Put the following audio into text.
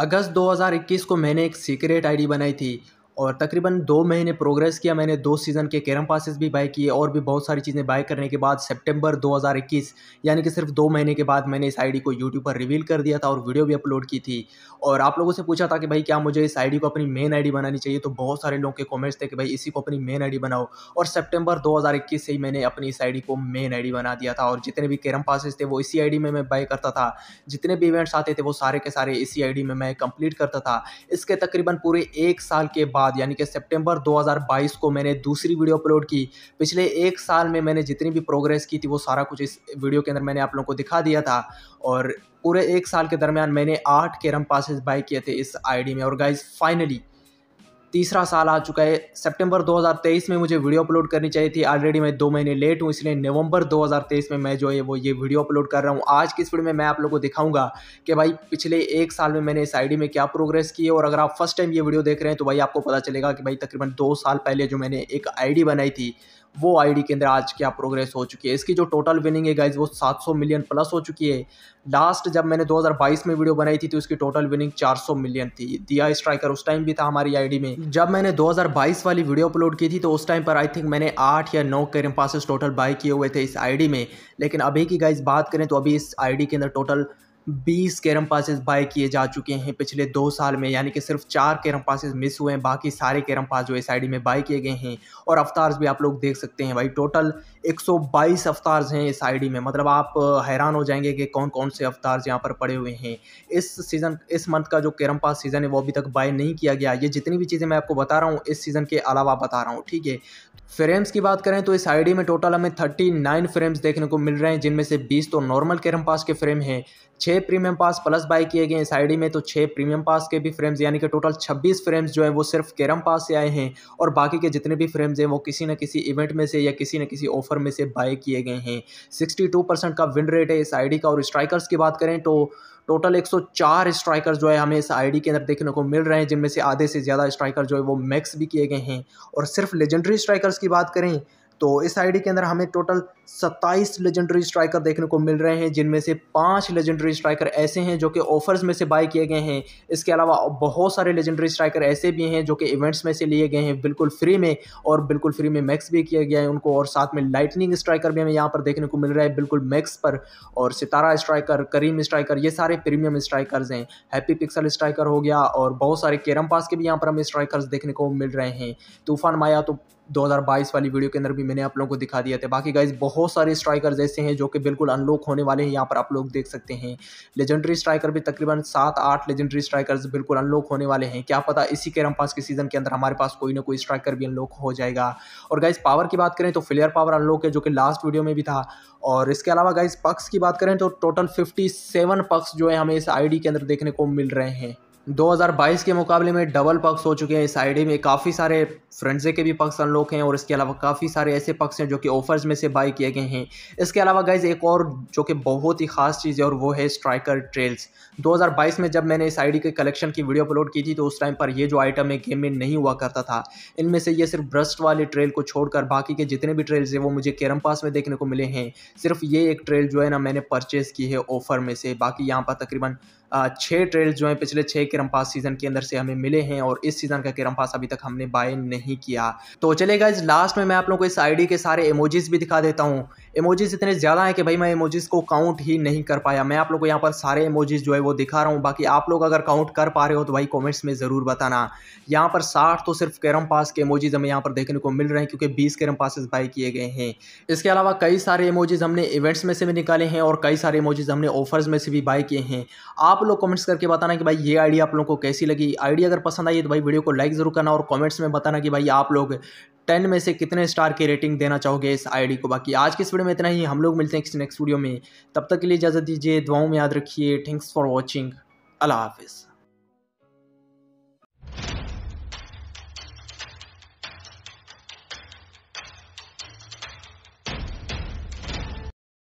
अगस्त 2021 को मैंने एक सीक्रेट आईडी बनाई थी और तकरीबन दो महीने प्रोग्रेस किया मैंने दो सीज़न के कैरम पासिस भी बाई किए और भी बहुत सारी चीज़ें बाय करने के बाद सितंबर 2021 यानी कि सिर्फ दो महीने के बाद मैंने इस आईडी को यूट्यूब पर रिवील कर दिया था और वीडियो भी अपलोड की थी और आप लोगों से पूछा था कि भाई क्या मुझे इस आईडी को अपनी मेन आई बनानी चाहिए तो बहुत सारे लोगों के कॉमेंट्स थे कि भाई इसी को अपनी मेन आई बनाओ और सेप्टेम्बर दो से ही मैंने अपनी इस आई को मेन आई बना दिया था और जितने भी कैरम पासिस थे वो इसी आई में मैं बाई करता था जितने भी इवेंट्स आते थे वो सारे के सारे इसी आई में मैं कम्प्लीट करता था इसके तकरीबन पूरे एक साल के बाद बाद यानी कि सितंबर 2022 को मैंने दूसरी वीडियो अपलोड की पिछले एक साल में मैंने जितनी भी प्रोग्रेस की थी वो सारा कुछ इस वीडियो के अंदर मैंने आप लोगों को दिखा दिया था और पूरे एक साल के दरमियान मैंने आठ कैरम पासिस बाई किए थे इस आईडी में और गाइज फाइनली तीसरा साल आ चुका है सितंबर 2023 में मुझे वीडियो अपलोड करनी चाहिए थी ऑलरेडी मैं दो महीने लेट हूँ इसलिए नवंबर 2023 में मैं जो है वो ये वीडियो अपलोड कर रहा हूँ आज की इस वीडियो में मैं आप लोगों को दिखाऊंगा कि भाई पिछले एक साल में मैंने इस आईडी में क्या प्रोग्रेस की है और अगर आप फर्स्ट टाइम ये वीडियो देख रहे हैं तो भाई आपको पता चलेगा कि भाई तकरीबन दो साल पहले जो मैंने एक आई बनाई थी वो आईडी के अंदर आज क्या प्रोग्रेस हो चुकी है इसकी जो टोटल विनिंग है गाइज वो 700 मिलियन प्लस हो चुकी है लास्ट जब मैंने 2022 में वीडियो बनाई थी तो उसकी टोटल विनिंग 400 मिलियन थी दिया स्ट्राइकर उस टाइम भी था हमारी आईडी में जब मैंने 2022 वाली वीडियो अपलोड की थी तो उस टाइम पर आई थिंक मैंने आठ या नौ कैरम पासिस टोटल बाई किए हुए थे इस आई में लेकिन अभी की गाइज बात करें तो अभी इस आई के अंदर टोटल बीस कैरम पासिस बाय किए जा चुके हैं पिछले दो साल में यानी कि सिर्फ चार कैरम पासिस मिस हुए हैं बाकी सारे कैरम पास जो एस आई में बाय किए गए हैं और अवतार्स भी आप लोग देख सकते हैं भाई टोटल 122 अवतार्स हैं एस आई डी में मतलब आप हैरान हो जाएंगे कि कौन कौन से अवतार्स यहाँ पर पड़े हुए हैं इस सीज़न इस मंथ का जो कैरम पास सीज़न है वो अभी तक बाय नहीं किया गया ये जितनी भी चीज़ें मैं आपको बता रहा हूँ इस सीज़न के अलावा बता रहा हूँ ठीक है फ्रेम्स की बात करें तो इस आई में टोटल हमें थर्टी फ्रेम्स देखने को मिल रहे हैं जिनमें से बीस तो नॉर्मल कैरम पास के फ्रेम हैं छः छः प्रीमियम पास प्लस बाई किए गए हैं इस में तो छः प्रीमियम पास के भी फ्रेम्स यानी कि टोटल छब्बीस फ्रेम्स जो हैं वो सिर्फ कैरम पास से आए हैं और बाकी के जितने भी फ्रेम्स हैं वो किसी न किसी इवेंट में से या किसी न किसी ऑफर में से बाय किए गए हैं सिक्सटी टू परसेंट का विन रेट है इस आई का और स्ट्राइकर्स की बात करें तो टोटल 104 स्ट्राइकर्स जो है हमें इस आईडी के अंदर देखने को मिल रहे हैं जिनमें से आधे से ज़्यादा स्ट्राइकर जो है वो मैक्स भी किए गए हैं और सिर्फ लेजेंडरी स्ट्राइकर्स की बात करें तो इस आईडी के अंदर हमें टोटल 27 लेजेंडरी स्ट्राइकर देखने को मिल रहे हैं जिनमें से पांच लेजेंडरी स्ट्राइकर ऐसे हैं जो कि ऑफर्स में से बाय किए गए हैं इसके अलावा बहुत सारे लेजेंडरी स्ट्राइकर ऐसे भी हैं जो कि इवेंट्स में से लिए गए हैं बिल्कुल फ्री में और बिल्कुल फ्री में मैक्स भी किया गया है उनको और साथ में लाइटनिंग स्ट्राइकर भी हमें यहाँ पर देखने को मिल रहा है बिल्कुल मैक्स पर और सितारा स्ट्राइकर करीम स्ट्राइकर ये सारे प्रीमियम स्ट्राइकर्स हैं हैप्पी पिक्सल स्ट्राइकर हो गया और बहुत सारे केरम पास के भी यहाँ पर हमें स्ट्राइकर्स देखने को मिल रहे हैं तूफान माया तो 2022 वाली वीडियो के अंदर भी भी मैंने आप लोगों को दिखा दिया था बाकी गाइज बहुत सारे स्ट्राइकर्स ऐसे हैं जो कि बिल्कुल अनलॉक होने वाले हैं यहाँ पर आप लोग देख सकते हैं लेजेंडरी स्ट्राइकर भी तकरीबन सात आठ लेजेंडरी स्ट्राइकर्स बिल्कुल अनलॉक होने वाले हैं क्या पता इसी कैरम पास के सीजन के अंदर हमारे पास कोई ना कोई स्ट्राइकर भी अनलॉक हो जाएगा और गाइज पावर की बात करें तो फ्लेयर पावर अनलॉक है जो कि लास्ट वीडियो में भी था और इसके अलावा गाइज पक्स की बात करें तो टोटल फिफ्टी सेवन पक्स जो है हमें इस आई के अंदर देखने को मिल रहे हैं 2022 के मुकाबले में डबल पक्स हो चुके हैं इस आईडी में काफ़ी सारे फ्रेंडजे के भी पक्स अनलॉक हैं और इसके अलावा काफ़ी सारे ऐसे पक्ष हैं जो कि ऑफर्स में से बाई किए गए हैं इसके अलावा गाइज एक और जो कि बहुत ही खास चीज़ है और वो है स्ट्राइकर ट्रेल्स 2022 में जब मैंने इस आईडी के कलेक्शन की वीडियो अपलोड की थी तो उस टाइम पर ये जो आइटम है गेम में नहीं हुआ करता था इनमें से ये सिर्फ ब्रस्ट वाले ट्रेल को छोड़कर बाकी के जितने भी ट्रेल्स हैं वो मुझे कैरम पास में देखने को मिले हैं सिर्फ ये एक ट्रेल जो है ना मैंने परचेज़ की है ऑफर में से बाकी यहाँ पर तकरीबन छः ट्रेड जो हैं पिछले छः कैरम पास सीज़न के अंदर से हमें मिले हैं और इस सीज़न का कैरम पास अभी तक हमने बाय नहीं किया तो चलेगा इस लास्ट में मैं आप लोग को इस आईडी के सारे इमोजीज़ भी दिखा देता हूँ इमोजीज़ इतने ज़्यादा हैं कि भाई मैं इमोजीज़ को काउंट ही नहीं कर पाया मैं आप लोग को यहाँ पर सारे इमोजीज़ जो है वो दिखा रहा हूँ बाकी आप लोग अगर काउंट कर पा रहे हो तो भाई कॉमेंट्स में ज़रूर बताना यहाँ पर साठ तो सिर्फ कैरम पास के इमोजीज़ हमें यहाँ पर देखने को मिल रहे हैं क्योंकि बीस कैरम पासिस बाई किए गए हैं इसके अलावा कई सारे इमोजीज़ हमने इवेंट्स में से भी निकाले हैं और कई सारे इमोजीज़ हमने ऑफर्स में से भी बाई किए हैं आप आप लोग कमेंट्स करके बताना कि भाई ये आइडिया आप लोगों को कैसी लगी आइडिया अगर पसंद आई तो भाई वीडियो को लाइक ज़रूर करना और कमेंट्स में बताना कि भाई आप लोग टेन में से कितने स्टार की रेटिंग देना चाहोगे इस आईडी को बाकी आज के इस वीडियो में इतना ही हम लोग मिलते हैं किसी नेक्स्ट वीडियो में तब तक के लिए इजाज़त दीजिए दुआओं में याद रखिए थैंक्स फॉर वॉचिंग अल्लाह हाफिज़